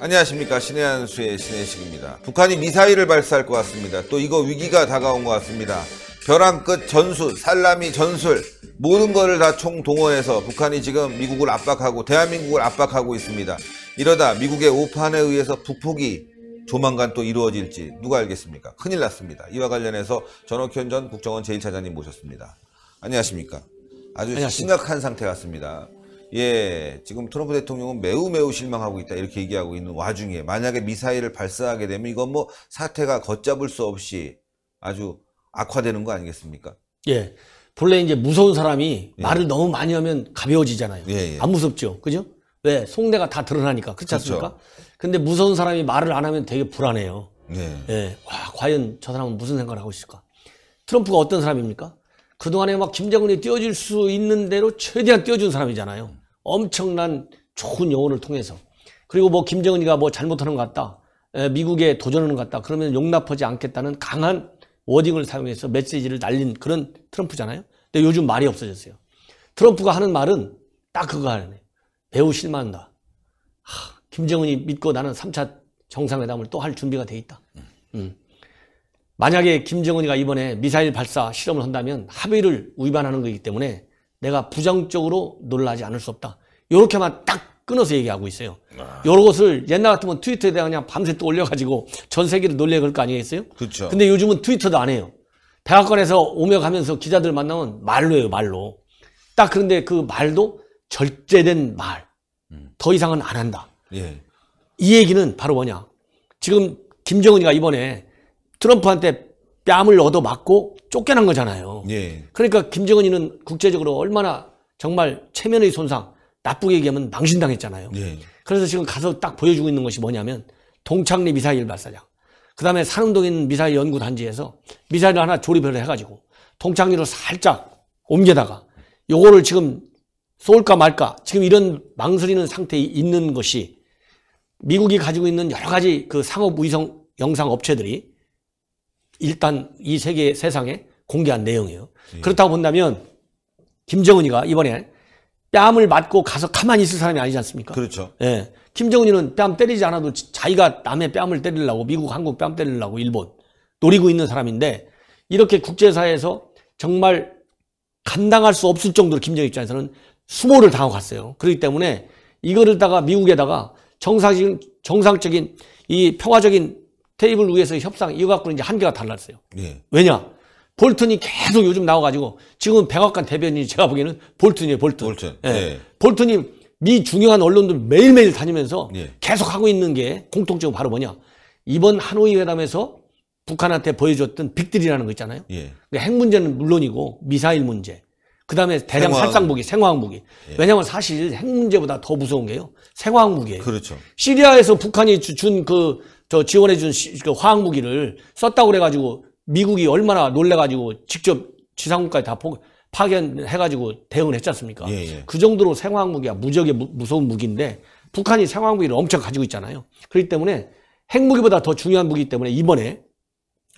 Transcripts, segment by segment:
안녕하십니까 신의 한수의 신의식입니다. 북한이 미사일을 발사할 것 같습니다. 또 이거 위기가 다가온 것 같습니다. 벼랑 끝 전술, 살라미 전술 모든 것을 다 총동원해서 북한이 지금 미국을 압박하고 대한민국을 압박하고 있습니다. 이러다 미국의 오판에 의해서 북폭이 조만간 또 이루어질지 누가 알겠습니까? 큰일 났습니다. 이와 관련해서 전옥현 전 국정원 제1차장님 모셨습니다. 안녕하십니까? 아주 안녕하십니까? 심각한 상태 같습니다. 예, 지금 트럼프 대통령은 매우 매우 실망하고 있다 이렇게 얘기하고 있는 와중에 만약에 미사일을 발사하게 되면 이건 뭐 사태가 걷잡을 수 없이 아주 악화되는 거 아니겠습니까? 예. 본래 이제 무서운 사람이 예. 말을 너무 많이 하면 가벼워지잖아요. 예, 예. 안 무섭죠. 그죠? 왜? 속내가 다 드러나니까. 그렇지 그렇죠. 않습니까? 그렇죠. 근데 무서운 사람이 말을 안 하면 되게 불안해요. 예. 예. 와, 과연 저 사람은 무슨 생각을 하고 있을까? 트럼프가 어떤 사람입니까? 그동안에 막 김정은이 띄워줄 수 있는 대로 최대한 띄워준 사람이잖아요. 엄청난 좋은 영혼을 통해서 그리고 뭐 김정은이가 뭐 잘못하는 것 같다. 미국에 도전하는 것 같다. 그러면 용납하지 않겠다는 강한 워딩을 사용해서 메시지를 날린 그런 트럼프잖아요. 근데 요즘 말이 없어졌어요. 트럼프가 하는 말은 딱 그거 하네. 배우실만한다 하, 김정은이 믿고 나는 3차 정상회담을 또 할 준비가 돼 있다. 음. 만약에 김정은이가 이번에 미사일 발사 실험을 한다면 합의를 위반하는 거기 때문에 내가 부정적으로 놀라지 않을 수 없다. 이렇게만 딱 끊어서 얘기하고 있어요. 요런 것을 옛날 같으면 트위터에 대한 그냥 밤새 또 올려가지고 전 세계를 놀래 그럴 거 아니겠어요? 그렇죠. 근데 요즘은 트위터도 안 해요. 대학관에서 오며 가면서 기자들 만나면 말로 해요, 말로. 딱 그런데 그 말도 절제된 말. 음. 더 이상은 안 한다. 예. 이 얘기는 바로 뭐냐. 지금 김정은이가 이번에 트럼프한테 뺨을 얻어맞고 쫓겨난 거잖아요. 예. 그러니까 김정은이는 국제적으로 얼마나 정말 체면의 손상, 나쁘게 얘기하면 망신당했잖아요. 예. 그래서 지금 가서 딱 보여주고 있는 것이 뭐냐면 동창리 미사일 발사장, 그 다음에 산흥동에 있는 미사일 연구단지에서 미사일을 하나 조립을 해가지고 동창리로 살짝 옮겨다가 요거를 지금 쏠까 말까 지금 이런 망설이는 상태에 있는 것이 미국이 가지고 있는 여러 가지 그 상업 위성 영상 업체들이 일단 이 세계 세상에 공개한 내용이에요. 예. 그렇다고 본다면 김정은이가 이번에 뺨을 맞고 가서 가만히 있을 사람이 아니지 않습니까? 그렇죠. 예. 김정은이는 뺨 때리지 않아도 자기가 남의 뺨을 때리려고 미국, 한국 뺨 때리려고 일본 노리고 있는 사람인데 이렇게 국제사회에서 정말 감당할 수 없을 정도로 김정은 입장에서는 수모를 당하고 갔어요. 그렇기 때문에 이거를다가 미국에다가 정상적인 정상적인 이 평화적인 테이블 위에서 협상 이거 갖고는 이제 한계가 달랐어요. 예. 왜냐? 볼튼이 계속 요즘 나와가지고 지금 백악관 대변인이 제가 보기에는 볼튼이에요, 볼튼. 볼튼. 예. 예. 볼튼이 미 중요한 언론들 매일매일 다니면서 예. 계속 하고 있는 게 공통점이 바로 뭐냐? 이번 하노이 회담에서 북한한테 보여줬던 빅딜이라는거 있잖아요. 예. 그러니까 핵 문제는 물론이고 미사일 문제, 그 다음에 대량 살상무기, 생화학무기. 예. 왜냐하면 사실 핵 문제보다 더 무서운 게요. 생화학무기예요. 그렇죠. 시리아에서 북한이 준그 저 지원해준 그 화학무기를 썼다고 그래가지고 미국이 얼마나 놀래가지고 직접 지상군까지 다 파견해가지고 대응을 했지 않습니까? 예, 예. 그 정도로 생화학무기야 무적의 무, 무서운 무기인데 북한이 생화학무기를 엄청 가지고 있잖아요. 그렇기 때문에 핵무기보다 더 중요한 무기 때문에 이번에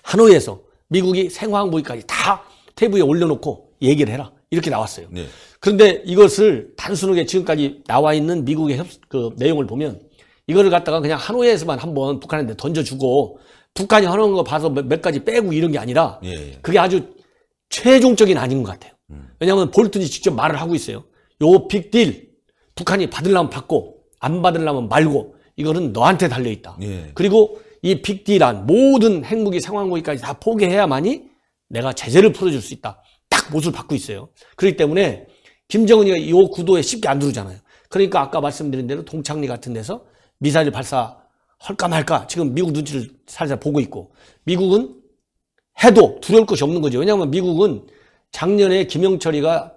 하노이에서 미국이 생화학무기까지 다 테이블에 올려놓고 얘기를 해라 이렇게 나왔어요. 예. 그런데 이것을 단순하게 지금까지 나와 있는 미국의 협, 그 내용을 보면 이거를 갖다가 그냥 하노이에서만 한번 북한한테 던져주고 북한이 하는 거 봐서 몇, 가지 빼고 이런 게 아니라 예, 예. 그게 아주 최종적인 아닌 것 같아요. 음. 왜냐하면 볼튼이 직접 말을 하고 있어요. 요 빅딜 북한이 받을라면 받고 안 받을라면 말고 이거는 너한테 달려 있다. 예. 그리고 이 빅딜한 모든 핵무기 상황고기까지 다 포기해야만이 내가 제재를 풀어줄 수 있다. 딱 못을 받고 있어요. 그렇기 때문에 김정은이가 이 구도에 쉽게 안 들어오잖아요. 그러니까 아까 말씀드린 대로 동창리 같은 데서 미사일 을 발사할까 말까 지금 미국 눈치를 살살 보고 있고 미국은 해도 두려울 것이 없는 거죠. 왜냐하면 미국은 작년에 김영철이가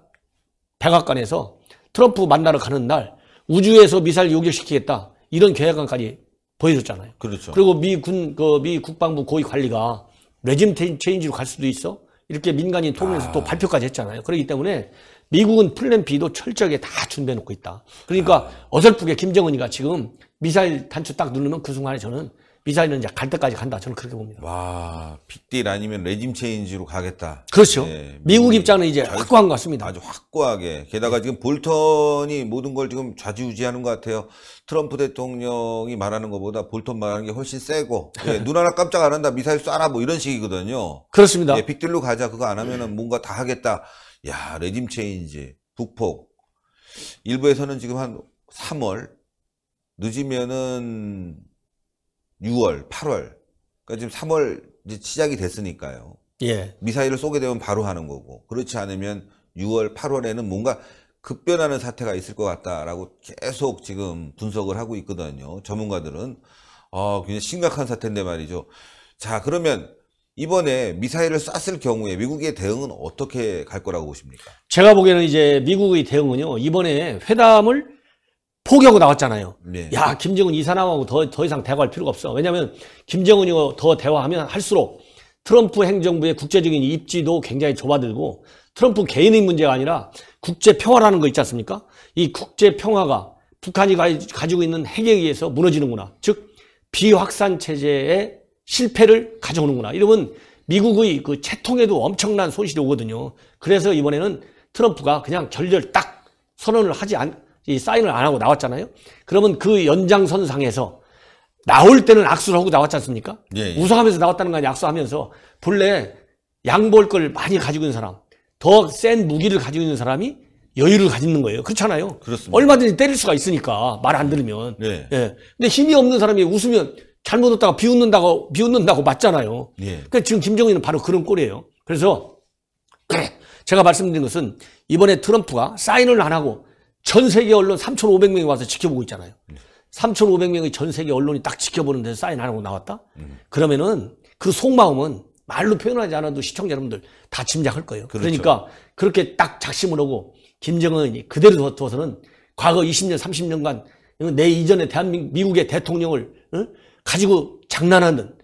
백악관에서 트럼프 만나러 가는 날 우주에서 미사일 요격시키겠다 이런 계획안까지 보여줬잖아요. 그렇죠. 그리고 미군 그 미 국방부 고위 관리가 레짐 체인지로 갈 수도 있어 이렇게 민간인 통해서 아... 또 발표까지 했잖아요. 그렇기 때문에 미국은 플랜 B도 철저하게 다 준비해 놓고 있다. 그러니까 아. 어설프게 김정은이가 지금 미사일 단추 딱 누르면 그 순간에 저는 미사일은 이제 갈 때까지 간다. 저는 그렇게 봅니다. 와, 빅딜 아니면 레짐 체인지로 가겠다. 그렇죠. 네, 미국 입장은 이제 잘, 확고한 것 같습니다. 아주 확고하게. 게다가 지금 볼턴이 모든 걸 지금 좌지우지하는 것 같아요. 트럼프 대통령이 말하는 것보다 볼턴 말하는 게 훨씬 세고 예, 눈 하나 깜짝 안 한다. 미사일 쏴라 뭐 이런 식이거든요. 그렇습니다. 예, 빅딜로 가자. 그거 안 하면은 뭔가 다 하겠다. 야, 레짐 체인지, 북폭. 일부에서는 지금 한 3월 늦으면은 6월, 8월. 그러니까 지금 3월 이제 시작이 됐으니까요. 예. 미사일을 쏘게 되면 바로 하는 거고 그렇지 않으면 6월, 8월에는 뭔가 급변하는 사태가 있을 것 같다라고 계속 지금 분석을 하고 있거든요. 전문가들은 어, 굉장히 심각한 사태인데 말이죠. 자, 그러면 이번에 미사일을 쐈을 경우에 미국의 대응은 어떻게 갈 거라고 보십니까? 제가 보기에는 이제 미국의 대응은요. 이번에 회담을 포기하고 나왔잖아요. 네. 야, 김정은 이 사람하고 더, 더 이상 대화할 필요가 없어. 왜냐면 하 김정은이고 더 대화하면 할수록 트럼프 행정부의 국제적인 입지도 굉장히 좁아들고 트럼프 개인의 문제가 아니라 국제 평화라는 거 있지 않습니까? 이 국제 평화가 북한이 가지고 있는 핵에 의해서 무너지는구나. 즉 비확산 체제의 실패를 가져오는구나. 이러면 미국의 그 채통에도 엄청난 손실이 오거든요. 그래서 이번에는 트럼프가 그냥 결렬 딱 선언을 하지 않, 이 사인을 안 하고 나왔잖아요. 그러면 그 연장선상에서 나올 때는 악수를 하고 나왔지 않습니까? 예, 예. 우승하면서 나왔다는 거 아니야. 악수하면서 본래 양보할 걸 많이 가지고 있는 사람, 더 센 무기를 가지고 있는 사람이 여유를 가지는 거예요. 그렇잖아요. 그렇습니다. 얼마든지 때릴 수가 있으니까 말 안 들으면. 예. 예. 근데 힘이 없는 사람이 웃으면 잘못 웃다가 비웃는다고 비웃는다고 맞잖아요. 예. 그러니까 지금 김정은은 바로 그런 꼴이에요. 그래서 제가 말씀드린 것은 이번에 트럼프가 사인을 안 하고 전 세계 언론 3,500명이 와서 지켜보고 있잖아요. 3 5 0 0명이전 세계 언론이 딱 지켜보는 데서 사인하고 안 나왔다? 그러면은 그 속마음은 말로 표현하지 않아도 시청자 여러분들 다 짐작할 거예요. 그렇죠. 그러니까 그렇게 딱 작심을 하고 김정은이 그대로 두어서는 과거 20년, 30년간 내 이전에 대한민국의 미국 대통령을 어? 가지고 장난하는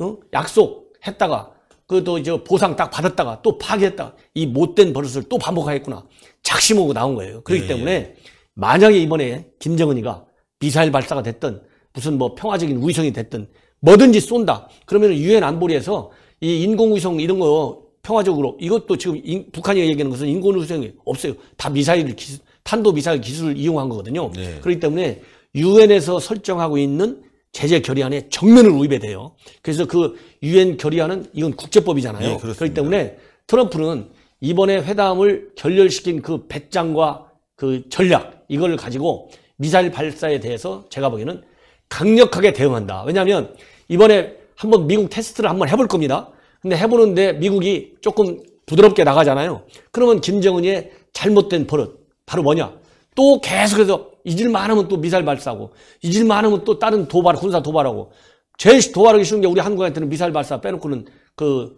어? 약속했다가 그것도 이제 보상 딱 받았다가 또파괴했다이 못된 버릇을 또 반복하겠구나. 작심하고 나온 거예요. 그렇기 예, 예. 때문에 예. 만약에 이번에 김정은이가 미사일 발사가 됐든 무슨 뭐 평화적인 우위성이 됐든 뭐든지 쏜다. 그러면 유엔 안보리에서 이 인공위성 이런 거 평화적으로 이것도 지금 인, 북한이 얘기하는 것은 인공위성이 없어요. 다 미사일 기 탄도 미사일 기술을 이용한 거거든요. 네. 그렇기 때문에 유엔에서 설정하고 있는 제재 결의안에 정면을 위배돼요. 그래서 그 유엔 결의안은 이건 국제법이잖아요. 네, 그렇기 때문에 트럼프는 이번에 회담을 결렬시킨 그 배짱과 그 전략 이걸 가지고 미사일 발사에 대해서 제가 보기에는 강력하게 대응한다. 왜냐하면 이번에 한번 미국 테스트를 한번 해볼 겁니다. 근데 해보는데 미국이 조금 부드럽게 나가잖아요. 그러면 김정은의 잘못된 버릇 바로 뭐냐? 또 계속해서 잊을만 하면 또 미사일 발사하고 잊을만 하면 또 다른 도발, 군사 도발하고 제일 도발하기 쉬운 게 우리 한국한테는 미사일 발사 빼놓고는 그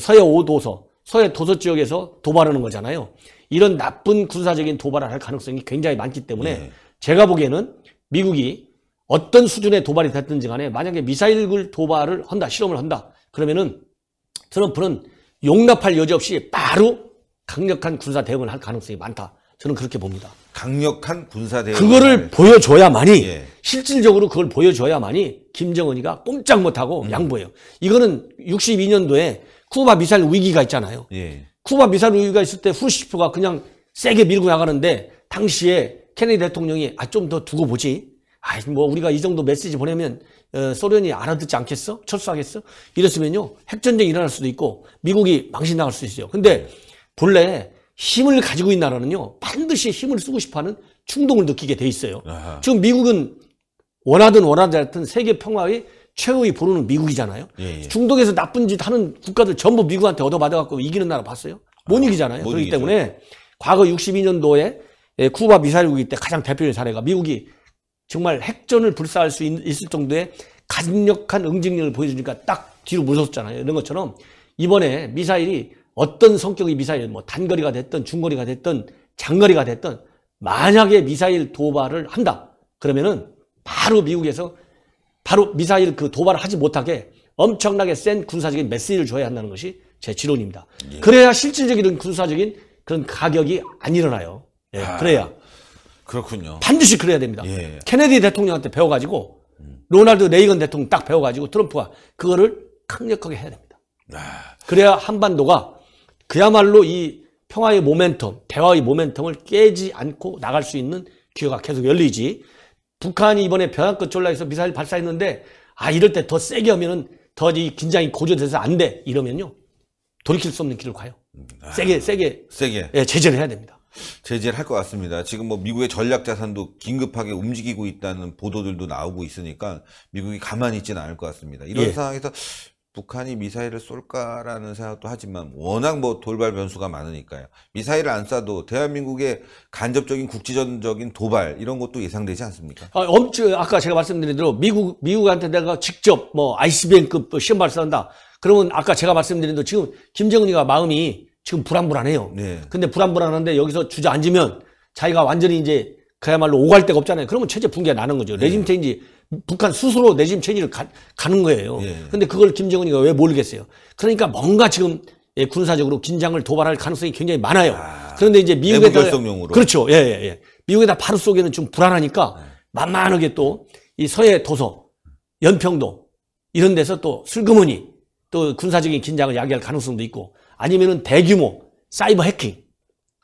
서해 5도서 서해 도서 지역에서 도발하는 거잖아요. 이런 나쁜 군사적인 도발을 할 가능성이 굉장히 많기 때문에 네. 제가 보기에는 미국이 어떤 수준의 도발이 됐든지 간에 만약에 미사일을 도발을 한다, 실험을 한다. 그러면은 트럼프는 용납할 여지 없이 바로 강력한 군사 대응을 할 가능성이 많다. 저는 그렇게 봅니다. 강력한 군사 대응. 그거를 보여줘야만이 예. 실질적으로 그걸 보여줘야만이 김정은이가 꼼짝 못하고 음. 양보해요. 이거는 62년도에 쿠바 미사일 위기가 있잖아요. 예. 쿠바 미사일 위기가 있을 때 후시프가 그냥 세게 밀고 나가는데 당시에 케네디 대통령이 아 좀 더 두고 보지. 아 뭐 우리가 이 정도 메시지 보내면 어, 소련이 알아듣지 않겠어? 철수하겠어? 이랬으면요 핵전쟁 이 일어날 수도 있고 미국이 망신 나갈 수 있어요. 근데 본래 힘을 가지고 있는 나라는요 반드시 힘을 쓰고 싶어하는 충동을 느끼게 돼 있어요. 아하. 지금 미국은 원하든 원하지 않든 세계 평화의 최후의 보루는 미국이잖아요. 예, 예. 중동에서 나쁜 짓 하는 국가들 전부 미국한테 얻어받아갖고 이기는 나라 봤어요? 아, 못 아, 이기잖아요. 못 그렇기 이기죠. 때문에 과거 62년도에 예, 쿠바 미사일 국이때 가장 대표적인 사례가 미국이 정말 핵전을 불사할 수 있, 을 정도의 강력한 응징력을 보여주니까 딱 뒤로 물섭잖아요 이런 것처럼 이번에 미사일이 어떤 성격의 미사일, 뭐 단거리가 됐든 중거리가 됐든 장거리가 됐든 만약에 미사일 도발을 한다. 그러면은 바로 미국에서 바로 미사일 그 도발을 하지 못하게 엄청나게 센 군사적인 메시지를 줘야 한다는 것이 제 지론입니다. 예. 그래야 실질적인 군사적인 그런 가격이 안 일어나요. 예, 아, 그래야. 그렇군요. 반드시 그래야 됩니다. 예. 케네디 대통령한테 배워가지고 로날드 레이건 대통령 딱 배워가지고 트럼프가 그거를 강력하게 해야 됩니다. 아. 그래야 한반도가 그야말로 이 평화의 모멘텀, 대화의 모멘텀을 깨지 않고 나갈 수 있는 기회가 계속 열리지 북한이 이번에 병랑끝졸라해서 미사일 발사했는데 아 이럴 때 더 세게 하면은 더 이 긴장이 고조돼서 안 돼 이러면요 돌이킬 수 없는 길을 가요. 음, 아, 세게 세게 세게 예, 제재를 해야 됩니다. 제재를 할 것 같습니다. 지금 뭐 미국의 전략 자산도 긴급하게 움직이고 있다는 보도들도 나오고 있으니까 미국이 가만히 있지는 않을 것 같습니다. 이런 예. 상황에서 북한이 미사일을 쏠까라는 생각도 하지만 워낙 뭐 돌발 변수가 많으니까요. 미사일을 안 쏴도 대한민국의 간접적인 국지전적인 도발 이런 것도 예상되지 않습니까? 아, 엄청 아까 제가 말씀드린 대로 미국 미국한테 내가 직접 뭐 아이스뱅급 뭐 시험 발사한다. 그러면 아까 제가 말씀드린 대로 지금 김정은이가 마음이 지금 불안불안해요. 네. 근데 불안불안한데 여기서 주저앉으면 자기가 완전히 이제 그야말로 오갈 데가 없잖아요. 그러면 체제 붕괴 나는 거죠. 레짐 네. 체인지 북한 스스로 내심 체제를 가, 는 거예요. 그런데 예. 그걸 김정은이가 왜 모르겠어요. 그러니까 뭔가 지금 예, 군사적으로 긴장을 도발할 가능성이 굉장히 많아요. 아, 그런데 이제 미국에다 결성용으로. 그렇죠. 예, 예, 예. 미국에다 바로 속에는좀 불안하니까 네. 만만하게 또 이 서해 도서, 연평도 이런 데서 또 슬그머니 또 군사적인 긴장을 야기할 가능성도 있고 아니면은 대규모 사이버 해킹,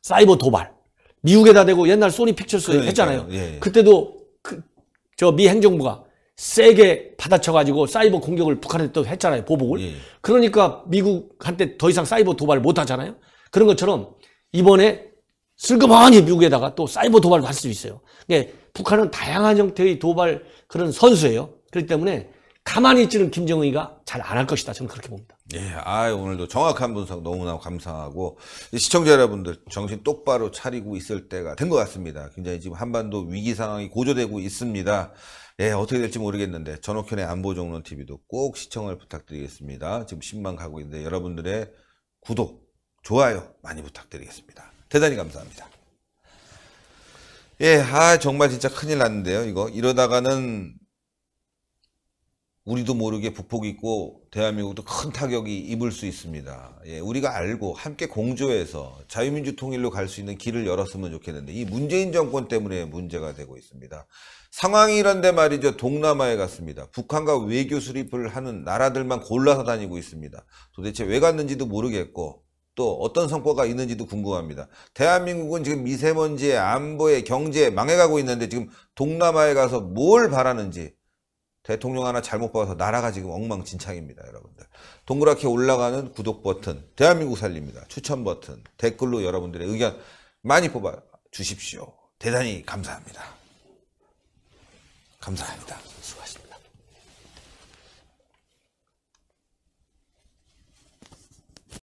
사이버 도발. 미국에다 대고 옛날 소니 픽처스 그러니까요. 했잖아요. 예. 그때도 저미 행정부가 세게 받아쳐가지고 사이버 공격을 북한에 또 했잖아요. 보복을. 예. 그러니까 미국한테 더 이상 사이버 도발을 못 하잖아요. 그런 것처럼 이번에 슬그머니 미국에다가 또 사이버 도발을 할 수 있어요. 그러 니까 북한은 다양한 형태의 도발 그런 선수예요. 그렇기 때문에 가만히 있지는 김정은이가 잘 안 할 것이다. 저는 그렇게 봅니다. 예, 아 오늘도 정확한 분석 너무나 감사하고 시청자 여러분들 정신 똑바로 차리고 있을 때가 된 것 같습니다. 굉장히 지금 한반도 위기 상황이 고조되고 있습니다. 예, 어떻게 될지 모르겠는데 전옥현의 안보정론 TV도 꼭 시청을 부탁드리겠습니다. 지금 10만 가고 있는데 여러분들의 구독, 좋아요 많이 부탁드리겠습니다. 대단히 감사합니다. 예, 아 정말 진짜 큰일 났는데요. 이거 이러다가는 우리도 모르게 북폭이 있고 대한민국도 큰 타격이 입을 수 있습니다. 예, 우리가 알고 함께 공조해서 자유민주 통일로 갈 수 있는 길을 열었으면 좋겠는데 이 문재인 정권 때문에 문제가 되고 있습니다. 상황이 이런데 말이죠. 동남아에 갔습니다. 북한과 외교 수립을 하는 나라들만 골라서 다니고 있습니다. 도대체 왜 갔는지도 모르겠고 또 어떤 성과가 있는지도 궁금합니다. 대한민국은 지금 미세먼지에 안보에 경제에 망해가고 있는데 지금 동남아에 가서 뭘 바라는지 대통령 하나 잘못 봐서 나라가 지금 엉망진창입니다, 여러분들. 동그랗게 올라가는 구독 버튼, 대한민국 살립니다. 추천 버튼, 댓글로 여러분들의 의견 많이 뽑아 주십시오. 대단히 감사합니다. 감사합니다.